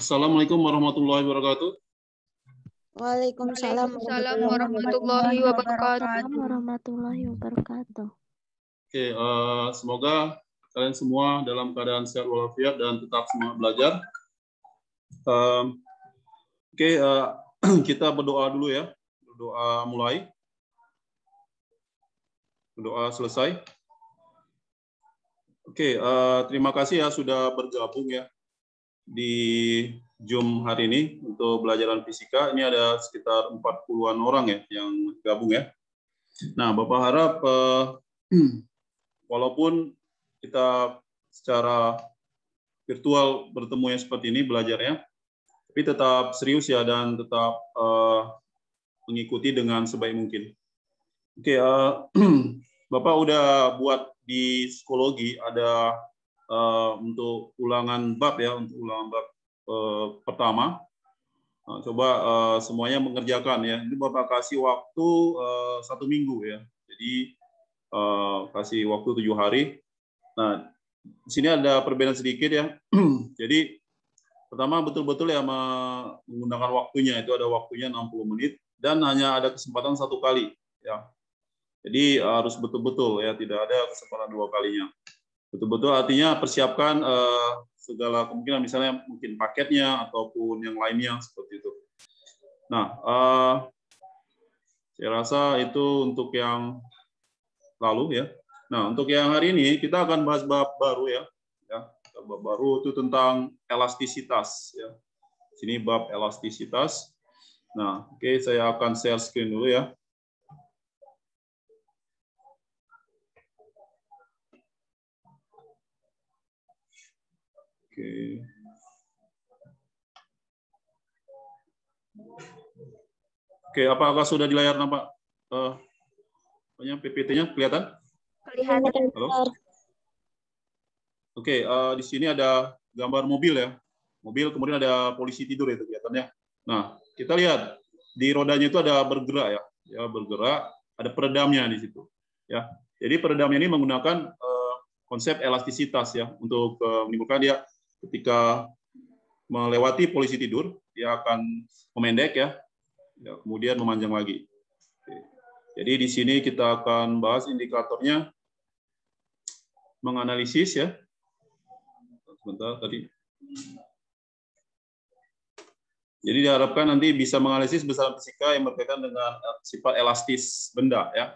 Assalamualaikum warahmatullahi wabarakatuh. Waalaikumsalam, Waalaikumsalam warahmatullahi wabarakatuh. Warahmatullahi wabarakatuh. Oke, okay, uh, eh, semoga kalian semua dalam keadaan sehat walafiat dan tetap semangat belajar. Uh, Oke, okay, uh, eh, kita berdoa dulu ya. Berdoa mulai. Berdoa selesai. Oke, okay, uh, eh, terima kasih ya sudah bergabung ya di Zoom hari ini untuk belajaran fisika. Ini ada sekitar 40-an orang ya yang gabung ya. Nah, Bapak harap eh, walaupun kita secara virtual bertemu bertemunya seperti ini belajarnya, tapi tetap serius ya dan tetap eh, mengikuti dengan sebaik mungkin. Oke, okay, uh, eh, Bapak udah buat di psikologi ada Eh, untuk ulangan bab ya, untuk ulangan bab eh, pertama. Eh, coba semuanya mengerjakan ya. Ini Bapak kasih waktu satu minggu ya. Jadi kasih waktu tujuh hari. Nah, di sini ada perbedaan sedikit ya. Jadi pertama betul-betul ya menggunakan waktunya itu ada waktunya 60 menit dan hanya ada kesempatan satu kali ya. Jadi harus betul-betul ya, tidak ada kesempatan dua kalinya betul-betul artinya persiapkan uh, segala kemungkinan misalnya mungkin paketnya ataupun yang lainnya seperti itu. Nah, uh, saya rasa itu untuk yang lalu ya. Nah, untuk yang hari ini kita akan bahas bab baru ya. Ya, bab baru itu tentang elastisitas ya. Sini bab elastisitas. Nah, oke okay, saya akan share screen dulu ya. Oke, Oke, apakah sudah di layar nampak uh, eh, PPT-nya kelihatan? Kelihatan. Halo. Oke, uh, di sini ada gambar mobil ya. Mobil kemudian ada polisi tidur itu kelihatannya. Nah, kita lihat di rodanya itu ada bergerak ya. Ya, bergerak, ada peredamnya di situ. Ya. Jadi peredamnya ini menggunakan uh, konsep elastisitas ya untuk uh, menimbulkan dia ketika melewati polisi tidur, dia akan memendek ya, ya kemudian memanjang lagi. Oke. Jadi di sini kita akan bahas indikatornya, menganalisis ya. Sebentar tadi. Jadi diharapkan nanti bisa menganalisis besaran fisika yang berkaitan dengan sifat elastis benda ya.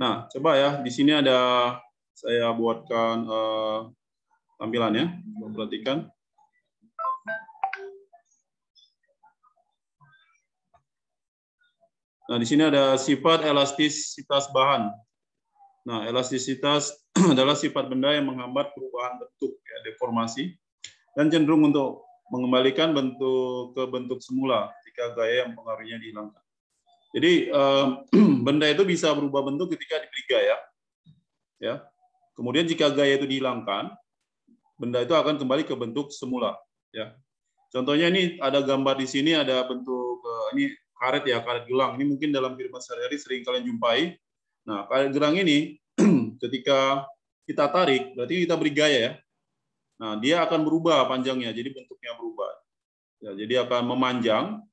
Nah, coba ya, di sini ada saya buatkan uh, ya, Perhatikan. Nah, di sini ada sifat elastisitas bahan. Nah, elastisitas adalah sifat benda yang menghambat perubahan bentuk, ya, deformasi, dan cenderung untuk mengembalikan bentuk ke bentuk semula jika gaya yang pengaruhnya dihilangkan. Jadi, eh, benda itu bisa berubah bentuk ketika diberi gaya. Ya, Kemudian jika gaya itu dihilangkan, benda itu akan kembali ke bentuk semula. Ya. Contohnya ini ada gambar di sini ada bentuk eh, ini karet ya karet gelang. Ini mungkin dalam kehidupan sehari-hari sering kalian jumpai. Nah karet gelang ini ketika kita tarik berarti kita beri gaya ya. Nah dia akan berubah panjangnya jadi bentuknya berubah. Ya, jadi akan memanjang.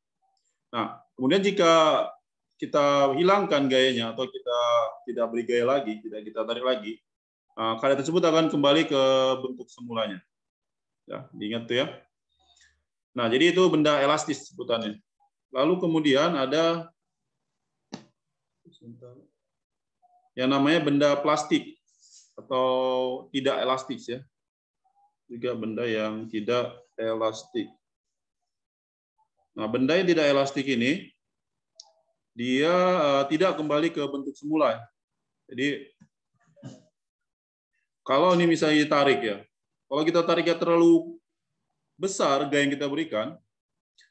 Nah kemudian jika kita hilangkan gayanya atau kita tidak beri gaya lagi, tidak kita tarik lagi, Eh, karya tersebut akan kembali ke bentuk semulanya. Ya, diingat tuh ya. Nah, jadi itu benda elastis sebutannya. Lalu kemudian ada yang namanya benda plastik atau tidak elastis ya. Juga benda yang tidak elastik. Nah, benda yang tidak elastik ini dia eh, tidak kembali ke bentuk semula. Jadi kalau ini misalnya ditarik ya, kalau kita tariknya terlalu besar gaya yang kita berikan,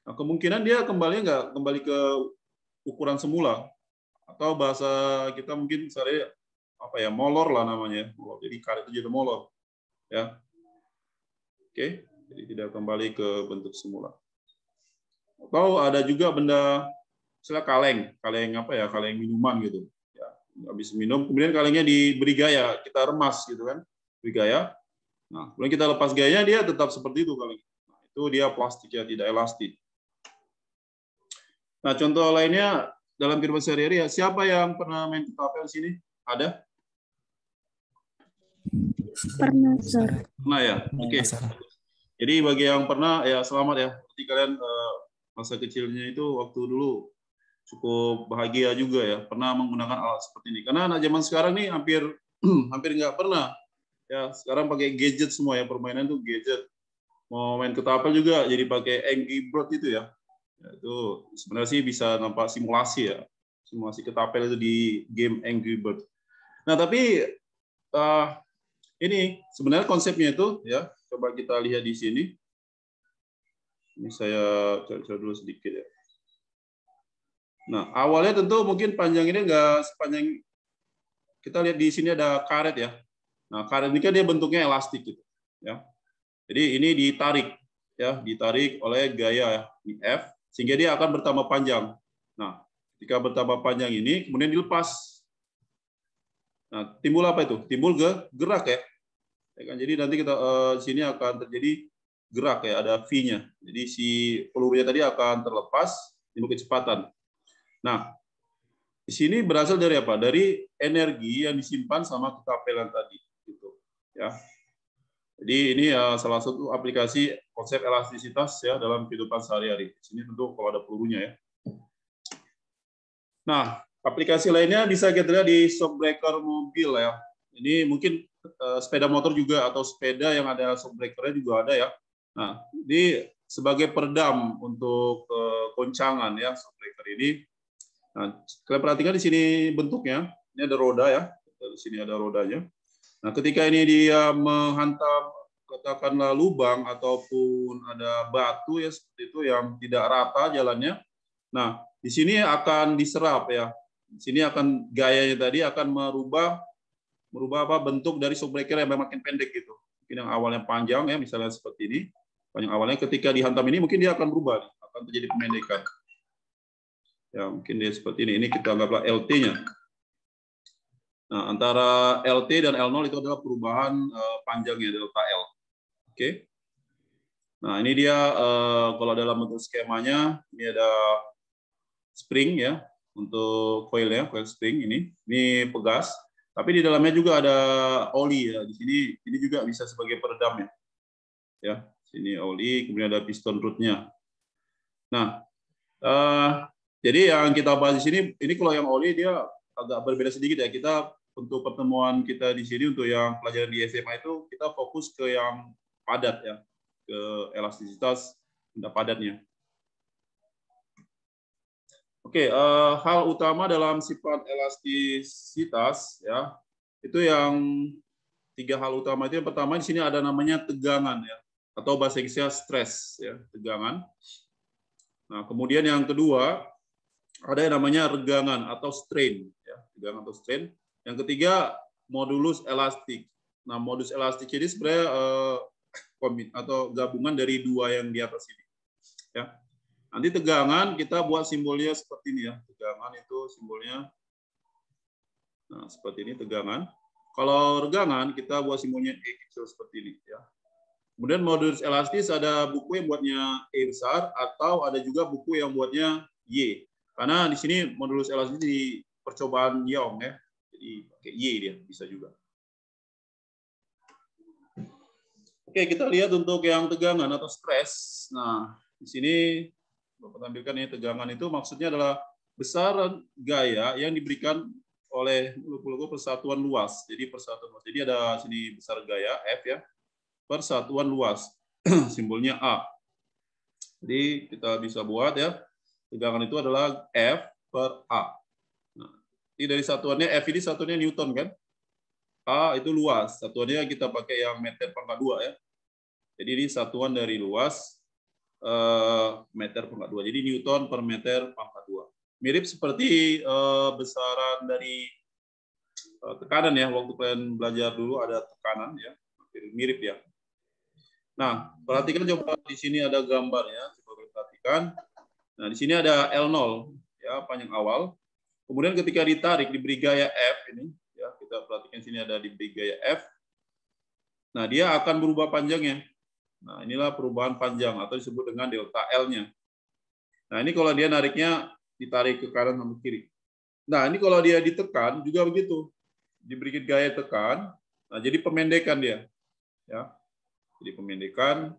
nah kemungkinan dia kembali nggak kembali ke ukuran semula atau bahasa kita mungkin misalnya apa ya molor lah namanya, molor. jadi karet itu jadi molor, ya. Oke, jadi tidak kembali ke bentuk semula. Atau ada juga benda misalnya kaleng, kaleng apa ya, kaleng minuman gitu habis minum kemudian kalengnya diberi gaya kita remas gitu kan beri gaya nah kemudian kita lepas gayanya dia tetap seperti itu kaleng nah, itu dia plastik ya tidak elastis nah contoh lainnya dalam kehidupan sehari-hari ya siapa yang pernah main ketapel sini ada pernah sir pernah ya oke okay. jadi bagi yang pernah ya selamat ya berarti kalian eh, masa kecilnya itu waktu dulu cukup bahagia juga ya pernah menggunakan alat seperti ini karena anak zaman sekarang nih hampir hampir nggak pernah ya sekarang pakai gadget semua ya permainan tuh gadget mau main ketapel juga jadi pakai Angry Bird itu ya. ya itu sebenarnya sih bisa nampak simulasi ya simulasi ketapel itu di game Angry Bird nah tapi uh, ini sebenarnya konsepnya itu ya coba kita lihat di sini ini saya cari, cari dulu sedikit ya Nah, awalnya tentu mungkin panjang ini enggak sepanjang kita lihat di sini ada karet ya. Nah, karet ini kan dia bentuknya elastik gitu, ya. Jadi ini ditarik ya, ditarik oleh gaya di F sehingga dia akan bertambah panjang. Nah, ketika bertambah panjang ini kemudian dilepas. Nah, timbul apa itu? Timbul ke gerak ya. ya kan? Jadi nanti kita eh, sini akan terjadi gerak ya, ada V-nya. Jadi si pelurunya tadi akan terlepas timbul kecepatan. Nah, di sini berasal dari apa? Dari energi yang disimpan sama kekapelan tadi, gitu. Ya. Jadi ini ya salah satu aplikasi konsep elastisitas ya dalam kehidupan sehari-hari. Di sini tentu kalau ada pelurunya ya. Nah, aplikasi lainnya bisa kita lihat di shockbreaker mobil ya. Ini mungkin eh, sepeda motor juga atau sepeda yang ada shock breakernya juga ada ya. Nah, ini sebagai peredam untuk eh, goncangan ya shockbreaker ini Nah, kalian perhatikan di sini bentuknya. Ini ada roda ya. Di sini ada rodanya. Nah, ketika ini dia menghantam katakanlah lubang ataupun ada batu ya seperti itu yang tidak rata jalannya. Nah, di sini akan diserap ya. Di sini akan gayanya tadi akan merubah merubah apa bentuk dari subbreaker yang makin pendek gitu. Mungkin yang awalnya panjang ya misalnya seperti ini, panjang awalnya ketika dihantam ini mungkin dia akan berubah, akan terjadi pemendekan. Ya, mungkin dia seperti ini. Ini kita anggaplah LT-nya. Nah, antara LT dan L0 itu adalah perubahan uh, panjangnya delta L. Oke. Okay? Nah, ini dia uh, kalau dalam bentuk skemanya ini ada spring ya untuk coil ya, coil spring ini. Ini pegas, tapi di dalamnya juga ada oli ya. Di sini ini juga bisa sebagai peredam ya. Ya, sini oli, kemudian ada piston rootnya. Nah, uh, jadi yang kita bahas di sini, ini kalau yang oli dia agak berbeda sedikit ya. Kita untuk pertemuan kita di sini untuk yang pelajaran di SMA itu kita fokus ke yang padat ya, ke elastisitas benda padatnya. Oke, uh, hal utama dalam sifat elastisitas ya itu yang tiga hal utama itu yang pertama di sini ada namanya tegangan ya atau bahasa Inggrisnya stress ya tegangan. Nah kemudian yang kedua ada yang namanya regangan atau strain, ya, regangan atau strain. Yang ketiga modulus elastik. Nah, modulus elastik ini sebenarnya eh, komit atau gabungan dari dua yang di atas ini. Ya. Nanti tegangan kita buat simbolnya seperti ini ya. Tegangan itu simbolnya nah, seperti ini tegangan. Kalau regangan kita buat simbolnya E kecil seperti ini ya. Kemudian modulus elastis ada buku yang buatnya E besar atau ada juga buku yang buatnya Y. Karena di sini modulus elastis ini di percobaan Young ya. Jadi pakai Y dia bisa juga. Oke, kita lihat untuk yang tegangan atau stres. Nah, di sini Bapak tampilkan ini tegangan itu maksudnya adalah besaran gaya yang diberikan oleh logo persatuan luas. Jadi persatuan luas. Jadi ada sini besar gaya F ya. Persatuan luas. Simbolnya A. Jadi kita bisa buat ya Tegangan itu adalah F per A. Nah, ini dari satuannya, F ini satuannya Newton kan? A itu luas. Satuannya kita pakai yang meter pangkat 2 ya. Jadi ini satuan dari luas eh, meter pangkat 2. Jadi Newton per meter pangkat 2. Mirip seperti eh, besaran dari eh, tekanan ya. Waktu kalian belajar dulu ada tekanan ya. Mirip ya. Nah, perhatikan coba di sini ada gambarnya. Coba perhatikan. Nah, di sini ada L0 ya panjang awal. Kemudian ketika ditarik diberi gaya F ini ya kita perhatikan sini ada diberi gaya F. Nah, dia akan berubah panjangnya. Nah, inilah perubahan panjang atau disebut dengan delta L-nya. Nah, ini kalau dia nariknya ditarik ke kanan sama kiri. Nah, ini kalau dia ditekan juga begitu. Diberi gaya tekan, nah jadi pemendekan dia. Ya. Jadi pemendekan.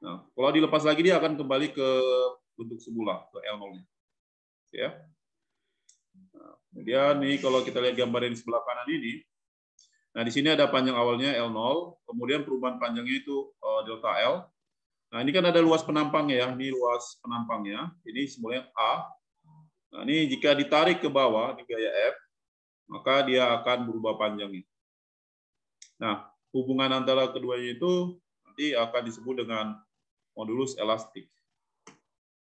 Nah, kalau dilepas lagi dia akan kembali ke bentuk semula ke L0-nya. Gitu ya. Nah, kemudian nih kalau kita lihat gambar yang di sebelah kanan ini, nah di sini ada panjang awalnya L0, kemudian perubahan panjangnya itu eh, delta L. Nah ini kan ada luas penampangnya ya, ini luas penampangnya, ini semuanya A. Nah ini jika ditarik ke bawah di gaya F, maka dia akan berubah panjangnya. Nah hubungan antara keduanya itu nanti akan disebut dengan modulus elastik.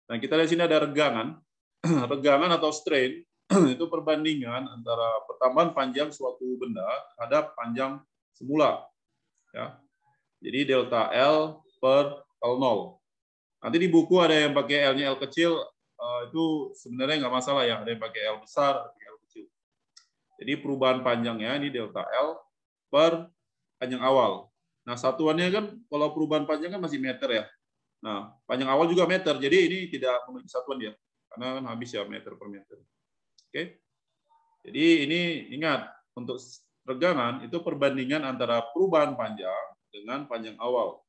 Nah, kita lihat sini ada regangan. regangan atau strain itu perbandingan antara pertambahan panjang suatu benda terhadap panjang semula. Ya. Jadi delta L per L0. Nanti di buku ada yang pakai L-nya L kecil, eh, itu sebenarnya nggak masalah ya. Ada yang pakai L besar, ada L kecil. Jadi perubahan panjangnya ini delta L per panjang awal. Nah, satuannya kan kalau perubahan panjang kan masih meter ya. Nah, panjang awal juga meter. Jadi ini tidak memiliki satuan ya. Karena kan habis ya meter per meter. Oke. Jadi ini ingat untuk regangan itu perbandingan antara perubahan panjang dengan panjang awal.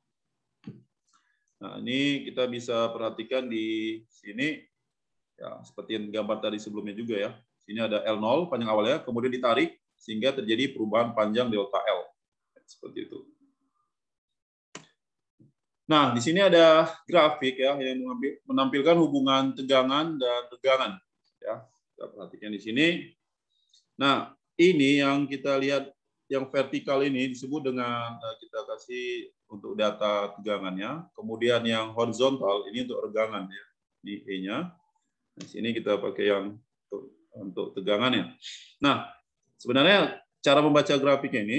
Nah, ini kita bisa perhatikan di sini ya seperti yang gambar tadi sebelumnya juga ya. Sini ada L0 panjang awal ya, kemudian ditarik sehingga terjadi perubahan panjang delta L. Seperti itu. Nah, di sini ada grafik ya yang menampilkan hubungan tegangan dan tegangan. Ya, kita perhatikan di sini. Nah, ini yang kita lihat yang vertikal ini disebut dengan eh, kita kasih untuk data tegangannya. Kemudian yang horizontal ini untuk regangan ya, di E-nya. Di sini kita pakai yang untuk, untuk tegangannya. Nah, sebenarnya cara membaca grafiknya ini,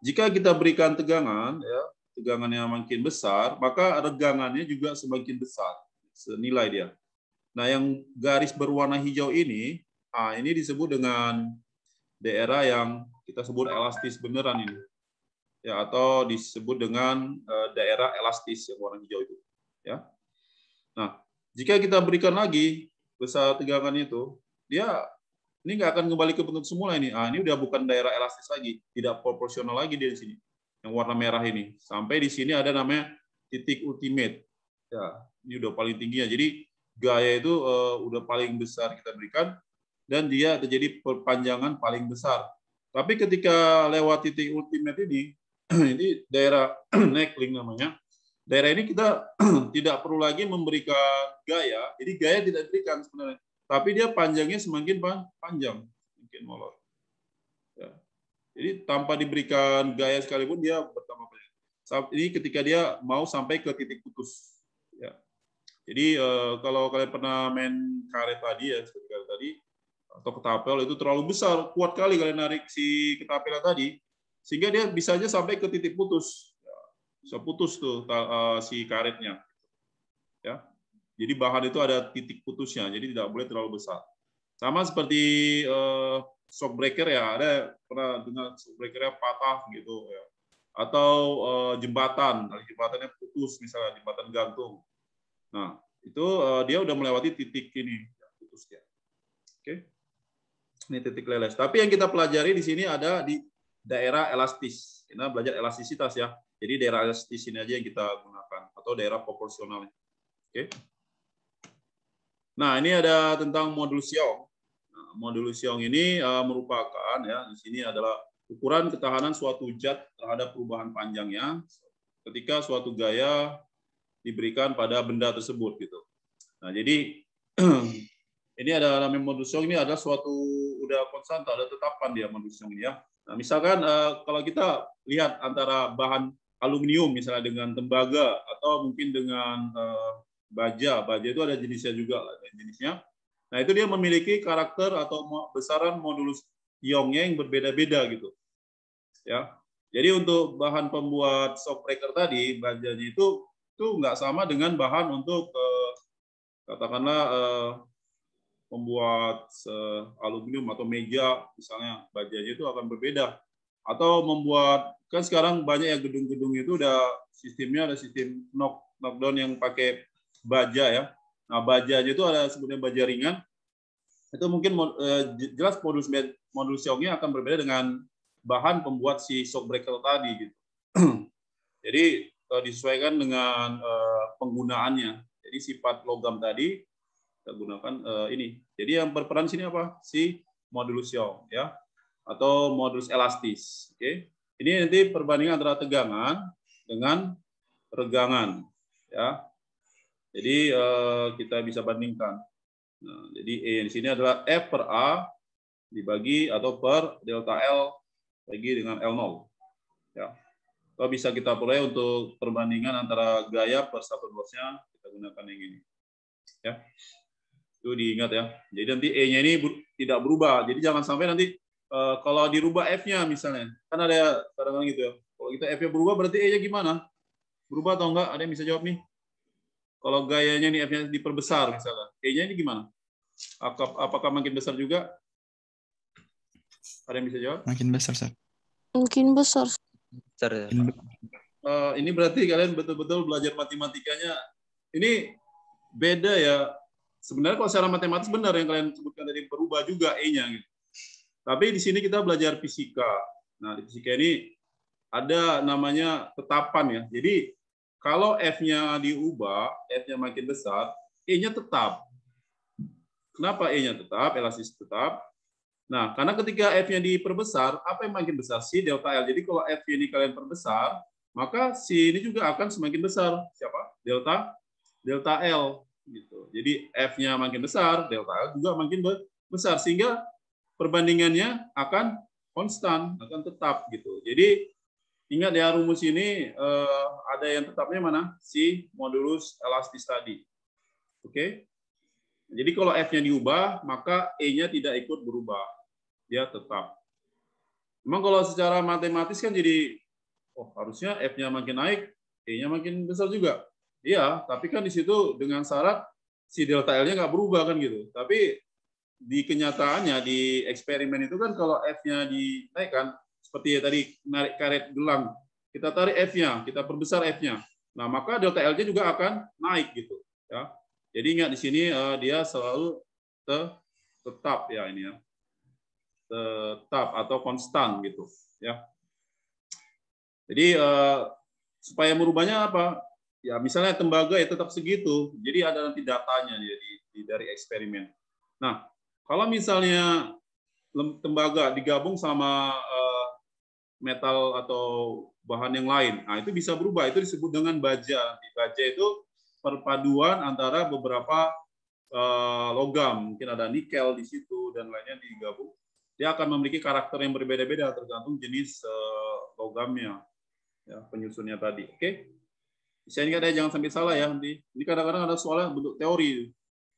jika kita berikan tegangan ya tegangannya makin besar, maka regangannya juga semakin besar senilai dia. Nah, yang garis berwarna hijau ini, ah ini disebut dengan daerah yang kita sebut elastis beneran ini. Ya, atau disebut dengan eh, daerah elastis yang warna hijau itu, ya. Nah, jika kita berikan lagi besar tegangan itu, dia ini nggak akan kembali ke bentuk semula ini. Ah, ini udah bukan daerah elastis lagi, tidak proporsional lagi dia di sini yang warna merah ini. Sampai di sini ada namanya titik ultimate. Ya, ini udah paling tingginya. Jadi gaya itu uh, udah paling besar kita berikan dan dia terjadi perpanjangan paling besar. Tapi ketika lewat titik ultimate ini, ini daerah neckling namanya, daerah ini kita tidak perlu lagi memberikan gaya. Jadi gaya tidak diberikan sebenarnya. Tapi dia panjangnya semakin panjang, mungkin molor. Jadi tanpa diberikan gaya sekalipun dia bertambah banyak. Ini ketika dia mau sampai ke titik putus. Ya. Jadi eh, kalau kalian pernah main karet tadi ya seperti karet tadi atau ketapel itu terlalu besar, kuat kali kalian narik si ketapel tadi sehingga dia bisa aja sampai ke titik putus. Ya, bisa putus tuh eh, si karetnya. Ya. Jadi bahan itu ada titik putusnya, jadi tidak boleh terlalu besar. Sama seperti eh, shock breaker ya ada pernah dengar shock breakernya patah gitu ya atau uh, jembatan nah, jembatannya putus misalnya jembatan gantung nah itu uh, dia udah melewati titik ini ya, putus dia oke okay. ini titik leles tapi yang kita pelajari di sini ada di daerah elastis kita belajar elastisitas ya jadi daerah elastis ini aja yang kita gunakan atau daerah proporsionalnya oke okay. nah ini ada tentang modul Xiao modul Siong ini uh, merupakan ya di sini adalah ukuran ketahanan suatu zat terhadap perubahan panjangnya ketika suatu gaya diberikan pada benda tersebut gitu. Nah, jadi ini adalah modul Siong ini adalah suatu udah konstanta, ada tetapan dia modul Siong ini ya. Nah, misalkan uh, kalau kita lihat antara bahan aluminium misalnya dengan tembaga atau mungkin dengan uh, baja. Baja itu ada jenisnya juga, lah jenisnya. Nah, itu dia memiliki karakter atau besaran modulus Youngnya yang berbeda-beda gitu. Ya. Jadi untuk bahan pembuat shock breaker tadi, bahannya itu itu nggak sama dengan bahan untuk eh, katakanlah eh, membuat eh, aluminium atau meja misalnya bajanya itu akan berbeda atau membuat kan sekarang banyak ya gedung-gedung itu udah sistemnya ada sistem knock knockdown yang pakai baja ya Nah, bajanya itu ada sebutnya baja ringan. Itu mungkin eh, jelas modus modul siongnya akan berbeda dengan bahan pembuat si shock breaker tadi gitu. Jadi eh, disesuaikan dengan eh, penggunaannya. Jadi sifat logam tadi kita gunakan ini. Jadi yang berperan sini apa? Si modul siong ya atau modulus elastis. Oke. Ini nanti perbandingan antara tegangan dengan regangan ya. Jadi eh, kita bisa bandingkan. Nah, jadi E ini di sini adalah F per A dibagi atau per delta L bagi dengan L0. Ya. Kalau bisa kita peroleh untuk perbandingan antara gaya per satu luasnya, kita gunakan yang ini. Ya. Itu diingat ya. Jadi nanti E-nya ini tidak berubah. Jadi jangan sampai nanti eh, kalau dirubah F-nya misalnya. Kan ada kadang-kadang gitu ya. Kalau kita F-nya berubah berarti E-nya gimana? Berubah atau enggak? Ada yang bisa jawab nih? Kalau gayanya nih F-nya diperbesar misalnya, E-nya ini gimana? Apakah makin besar juga? Ada yang bisa jawab? Makin besar, Sir. Mungkin besar. Besar ya. Uh, ini berarti kalian betul-betul belajar matematikanya. Ini beda ya. Sebenarnya kalau secara matematis benar yang kalian sebutkan tadi berubah juga E-nya gitu. Tapi di sini kita belajar fisika. Nah, di fisika ini ada namanya tetapan ya. Jadi kalau F-nya diubah, F-nya makin besar, E-nya tetap. Kenapa E-nya tetap, elastis tetap? Nah, karena ketika F-nya diperbesar, apa yang makin besar? Si delta L. Jadi kalau F ini kalian perbesar, maka si ini juga akan semakin besar. Siapa? Delta delta L gitu. Jadi F-nya makin besar, delta L juga makin besar sehingga perbandingannya akan konstan, akan tetap gitu. Jadi Ingat ya rumus ini eh, ada yang tetapnya mana? Si modulus elastis tadi. Oke. Okay? Jadi kalau F-nya diubah, maka E-nya tidak ikut berubah. Dia tetap. Memang kalau secara matematis kan jadi, oh harusnya F-nya makin naik, E-nya makin besar juga. Iya, tapi kan di situ dengan syarat si delta L-nya nggak berubah kan gitu. Tapi di kenyataannya, di eksperimen itu kan kalau F-nya dinaikkan, seperti ya tadi narik karet gelang, kita tarik F-nya, kita perbesar F-nya. Nah, maka delta L-nya juga akan naik gitu, ya. Jadi ingat di sini uh, dia selalu te tetap ya ini ya. Tetap atau konstan gitu, ya. Jadi uh, supaya merubahnya apa? Ya misalnya tembaga ya tetap segitu. Jadi ada nanti datanya ya, dari eksperimen. Nah, kalau misalnya tembaga digabung sama uh, metal atau bahan yang lain. Nah, itu bisa berubah. Itu disebut dengan baja. Baja itu perpaduan antara beberapa uh, logam. Mungkin ada nikel di situ dan lainnya digabung. Dia akan memiliki karakter yang berbeda-beda tergantung jenis uh, logamnya. Ya, penyusunnya tadi. Oke. Okay? Saya ini ada ya, jangan sampai salah ya nanti. Ini kadang-kadang ada soalnya bentuk teori.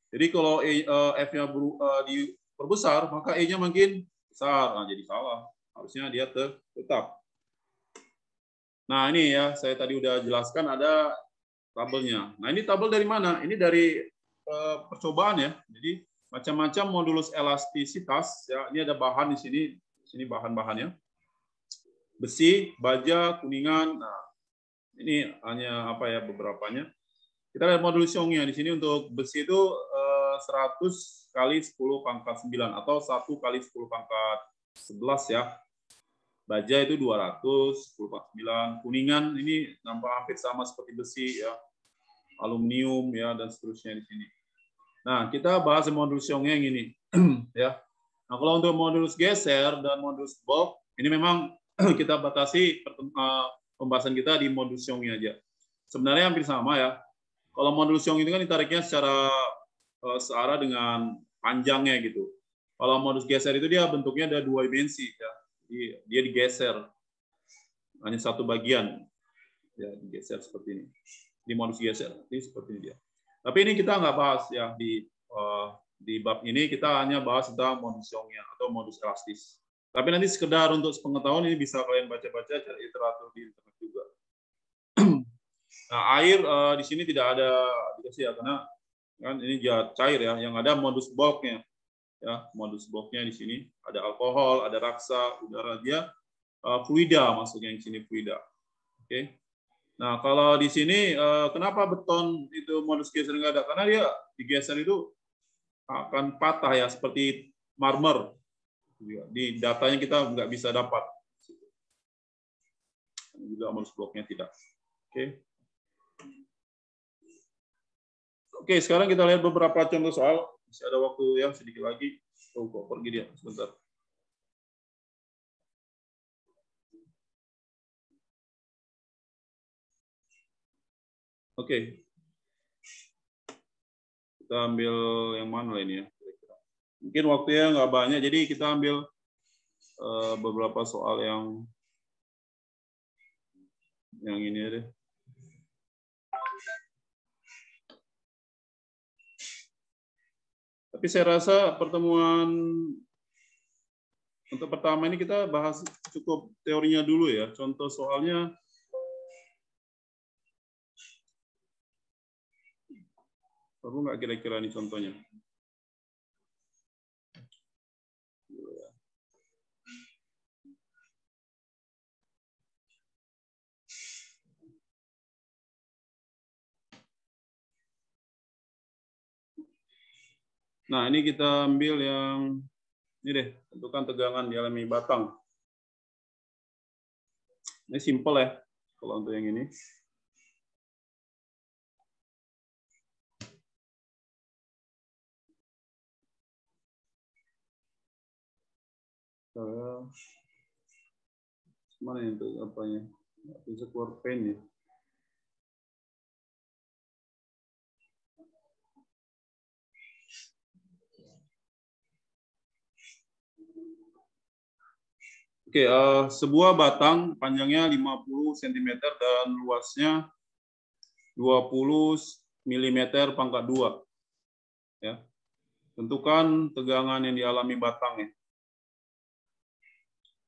Jadi kalau uh, F-nya uh, diperbesar, maka E-nya makin besar. Nah, jadi salah harusnya dia tetap. Nah, ini ya, saya tadi udah jelaskan ada tabelnya. Nah, ini tabel dari mana? Ini dari eh, percobaan ya. Jadi, macam-macam modulus elastisitas. ya Ini ada bahan di sini, di sini bahan-bahannya. Besi, baja, kuningan. Nah, ini hanya apa ya beberapa nya. Kita lihat modulus Youngnya di sini untuk besi itu 100 eh, kali 10 pangkat 9 atau 1 kali 10 pangkat 11 ya. Baja itu 200, 49, Kuningan ini nampak hampir sama seperti besi ya. Aluminium ya dan seterusnya di sini. Nah, kita bahas modulus yang ini ya. Nah, kalau untuk modul geser dan modul box ini memang kita batasi eh, pembahasan kita di modul siungnya aja. Sebenarnya hampir sama ya. Kalau modul siung itu kan ditariknya secara uh, searah dengan panjangnya gitu. Kalau modus geser itu dia bentuknya ada dua dimensi ya dia digeser hanya satu bagian ya digeser seperti ini. Di modus geser, ini seperti ini dia. Tapi ini kita nggak bahas ya di uh, di bab ini kita hanya bahas tentang modus Youngnya atau modus elastis. Tapi nanti sekedar untuk pengetahuan ini bisa kalian baca-baca cari literatur di internet juga. nah, air uh, di sini tidak ada dikasih ya karena kan ini cair ya, yang ada modus bulknya ya modus bloknya di sini ada alkohol, ada raksa, udara dia uh, fluida masuknya di sini fluida. Oke. Okay. Nah, kalau di sini uh, kenapa beton itu modus geser nggak ada? Karena dia digeser itu akan patah ya seperti marmer. Iya, di datanya kita nggak bisa dapat. Juga modus bloknya tidak. Oke. Okay. Oke, sekarang kita lihat beberapa contoh soal masih ada waktu yang sedikit lagi. Oh, kok pergi dia sebentar. Oke. Okay. Kita ambil yang mana ini ya. Mungkin waktunya nggak banyak, jadi kita ambil eh, beberapa soal yang yang ini deh. Tapi saya rasa pertemuan untuk pertama ini kita bahas cukup teorinya dulu ya. Contoh soalnya perlu nggak kira-kira nih contohnya? Nah, ini kita ambil yang ini deh, tentukan tegangan di alami batang. Ini simple ya, kalau untuk yang ini. mana untuk untuk apanya? Bisa keluar pen ya. Oke, uh, sebuah batang panjangnya 50 cm dan luasnya 20 mm pangkat 2. Ya. Tentukan tegangan yang dialami batangnya.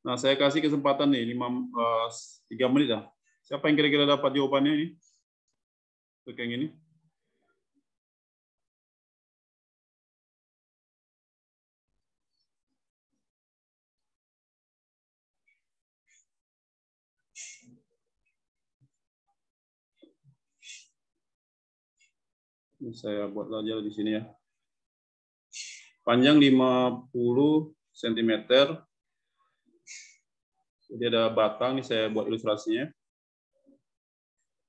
Nah, saya kasih kesempatan nih 5 uh, 3 menit dah. Siapa yang kira-kira dapat jawabannya ini? Oke, yang ini. saya buat saja di sini ya. Panjang 50 cm. Jadi ada batang, ini saya buat ilustrasinya.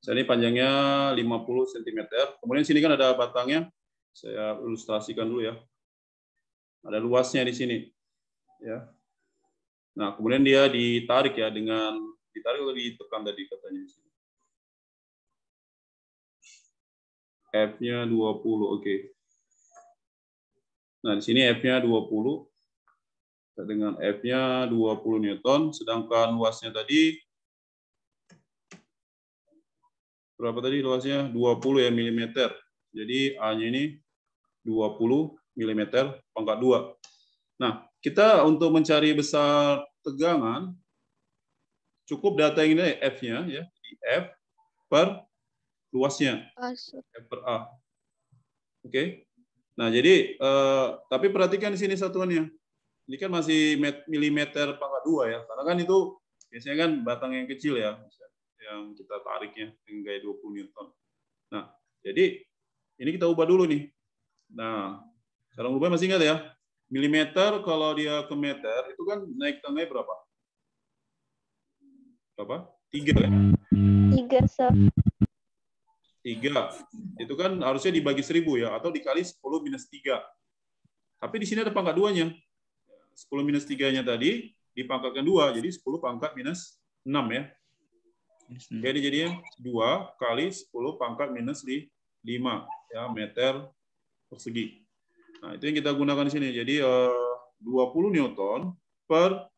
Saya ini panjangnya 50 cm. Kemudian sini kan ada batangnya. Saya ilustrasikan dulu ya. Ada luasnya di sini. Ya. Nah, kemudian dia ditarik ya dengan ditarik atau ditekan tadi katanya di sini. F-nya 20, oke. Okay. Nah, di sini F-nya 20, dengan F-nya 20 Newton, sedangkan luasnya tadi, berapa tadi luasnya? 20 ya mm. Jadi A-nya ini 20 mm pangkat 2. Nah, kita untuk mencari besar tegangan, cukup data yang ini F-nya, ya, F per luasnya per a Oke. Okay? Nah, jadi uh, tapi perhatikan di sini satuannya. Ini kan masih milimeter pangkat dua ya, karena kan itu biasanya kan batang yang kecil ya, yang kita tariknya dengan gaya 20 newton. Nah, jadi ini kita ubah dulu nih. Nah, cara ubah masih ingat ya? Milimeter kalau dia ke meter itu kan naik tangganya berapa? Berapa? Tiga ya? Tiga, 3. Itu kan harusnya dibagi 1000 ya, atau dikali 10 minus 3. Tapi di sini ada pangkat 2-nya. 10 minus 3-nya tadi dipangkatkan 2, jadi 10 pangkat minus 6 ya. Jadi jadi 2 kali 10 pangkat minus 5 ya, meter persegi. Nah, itu yang kita gunakan di sini. Jadi, eh, 20 Newton per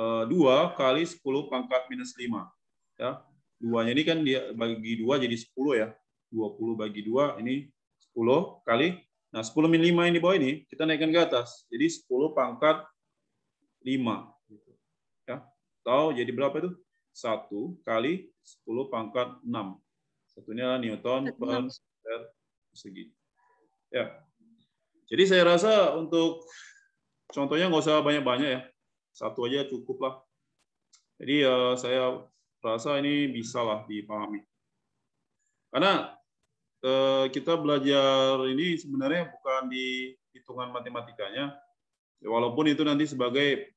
eh, 2 kali 10 pangkat minus 5. Ya, duanya ini kan dia bagi dua jadi 10 ya. 20 bagi dua ini 10 kali. Nah, 10 min 5 ini di bawah ini, kita naikkan ke atas. Jadi 10 pangkat 5. Gitu. Ya. tahu jadi berapa itu? 1 kali 10 pangkat 6. Satunya adalah Newton per meter persegi. Ya. Jadi saya rasa untuk contohnya nggak usah banyak-banyak ya. Satu aja cukup lah. Jadi ya saya Rasa ini bisa lah dipahami. Karena eh, kita belajar ini sebenarnya bukan di hitungan matematikanya, walaupun itu nanti sebagai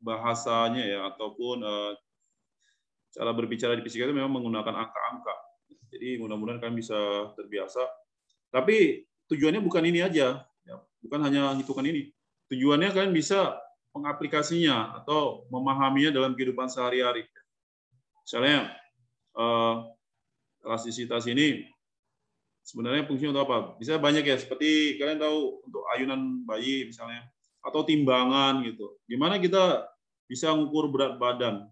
bahasanya ya ataupun eh, cara berbicara di fisika itu memang menggunakan angka-angka. Jadi mudah-mudahan kalian bisa terbiasa. Tapi tujuannya bukan ini aja, ya, bukan hanya hitungan ini. Tujuannya kalian bisa mengaplikasinya atau memahaminya dalam kehidupan sehari-hari. Misalnya uh, elastisitas ini sebenarnya fungsinya untuk apa? Bisa banyak ya, seperti kalian tahu untuk ayunan bayi misalnya, atau timbangan gitu. Gimana kita bisa mengukur berat badan?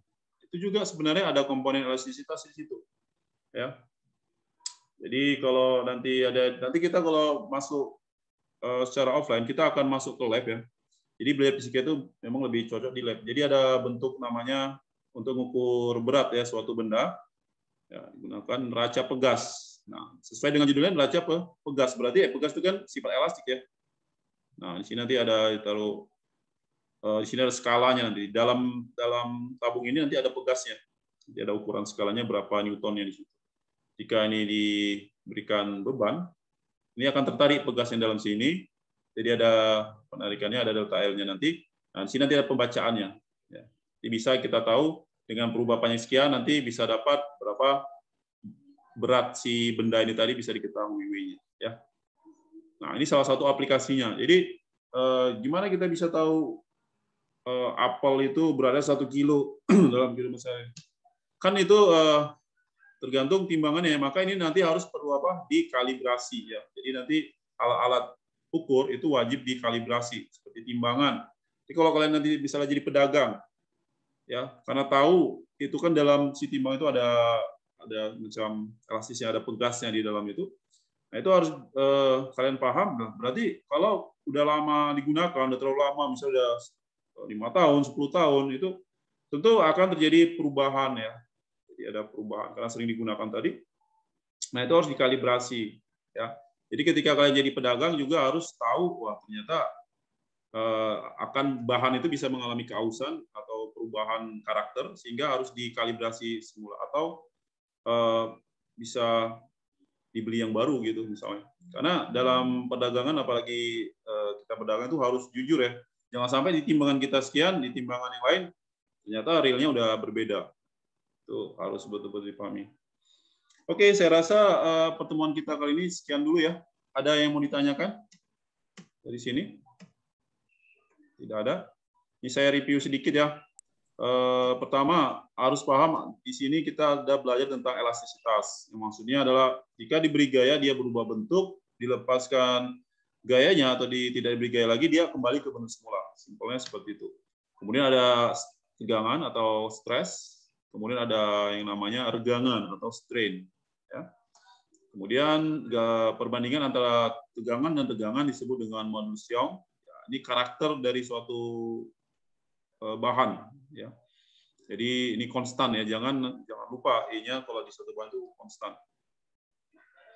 Itu juga sebenarnya ada komponen elastisitas di situ. Ya. Jadi kalau nanti ada nanti kita kalau masuk eh, secara offline kita akan masuk ke lab ya. Jadi belajar fisika itu memang lebih cocok di lab. Jadi ada bentuk namanya untuk mengukur berat ya suatu benda. Ya, gunakan neraca pegas. Nah, sesuai dengan judulnya neraca pegas. Berarti ya pegas itu kan sifat elastik ya. Nah, di sini nanti ada taruh eh, di sini ada skalanya nanti. Dalam dalam tabung ini nanti ada pegasnya. jadi ada ukuran skalanya berapa newtonnya di situ. Jika ini diberikan beban, ini akan tertarik pegas yang dalam sini. Jadi ada penarikannya, ada delta L-nya nanti. Nah, di sini nanti ada pembacaannya bisa kita tahu dengan perubahan panjang sekian nanti bisa dapat berapa berat si benda ini tadi bisa diketahui W-nya ya. Nah, ini salah satu aplikasinya. Jadi eh, gimana kita bisa tahu eh, apel itu berada satu kilo dalam kilo saya? Kan itu eh, tergantung timbangannya, ya. maka ini nanti harus perlu apa? Dikalibrasi ya. Jadi nanti alat-alat ukur itu wajib dikalibrasi seperti timbangan. Jadi kalau kalian nanti misalnya jadi pedagang, ya karena tahu itu kan dalam city timbang itu ada ada macam elastisnya ada pegasnya di dalam itu nah itu harus eh, kalian paham nah, berarti kalau udah lama digunakan udah terlalu lama misalnya udah lima tahun 10 tahun itu tentu akan terjadi perubahan ya jadi ada perubahan karena sering digunakan tadi nah itu harus dikalibrasi ya jadi ketika kalian jadi pedagang juga harus tahu wah ternyata eh, akan bahan itu bisa mengalami keausan atau perubahan karakter sehingga harus dikalibrasi semula atau uh, bisa dibeli yang baru gitu misalnya. Karena dalam perdagangan apalagi uh, kita perdagangan itu harus jujur ya. Jangan sampai di timbangan kita sekian, di timbangan yang lain ternyata realnya udah berbeda. Itu harus betul-betul dipahami. Oke, saya rasa uh, pertemuan kita kali ini sekian dulu ya. Ada yang mau ditanyakan dari sini? Tidak ada. Ini saya review sedikit ya. Eh, pertama harus paham di sini kita ada belajar tentang elastisitas. Yang maksudnya adalah jika diberi gaya dia berubah bentuk, dilepaskan gayanya atau di, tidak diberi gaya lagi dia kembali ke bentuk semula. Simpelnya seperti itu. Kemudian ada tegangan atau stres, kemudian ada yang namanya regangan atau strain. Ya. Kemudian perbandingan antara tegangan dan tegangan disebut dengan manusia. Ya, ini karakter dari suatu Eh, bahan ya. Jadi ini konstan ya, jangan jangan lupa E-nya kalau di satu bahan itu konstan.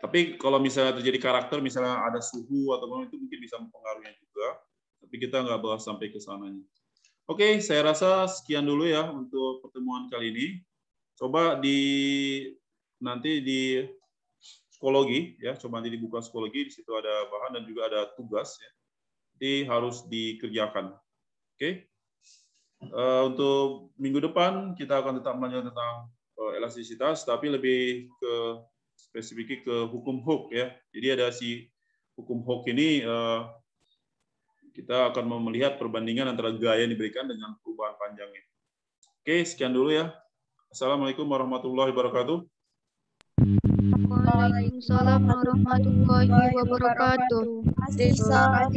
Tapi kalau misalnya terjadi karakter, misalnya ada suhu atau apa itu mungkin bisa mempengaruhinya juga. Tapi kita nggak bahas sampai ke sananya. Oke, saya rasa sekian dulu ya untuk pertemuan kali ini. Coba di nanti di psikologi ya, coba nanti dibuka psikologi di situ ada bahan dan juga ada tugas ya. Jadi harus dikerjakan. Oke. Eh, untuk minggu depan kita akan tetap melanjutkan tentang eh, elastisitas, tapi lebih ke spesifik ke hukum hook ya. Jadi ada si hukum hook ini eh, kita akan melihat perbandingan antara gaya yang diberikan dengan perubahan panjangnya. Oke, sekian dulu ya. Assalamualaikum warahmatullahi wabarakatuh. Waalaikumsalam warahmatullahi wabarakatuh.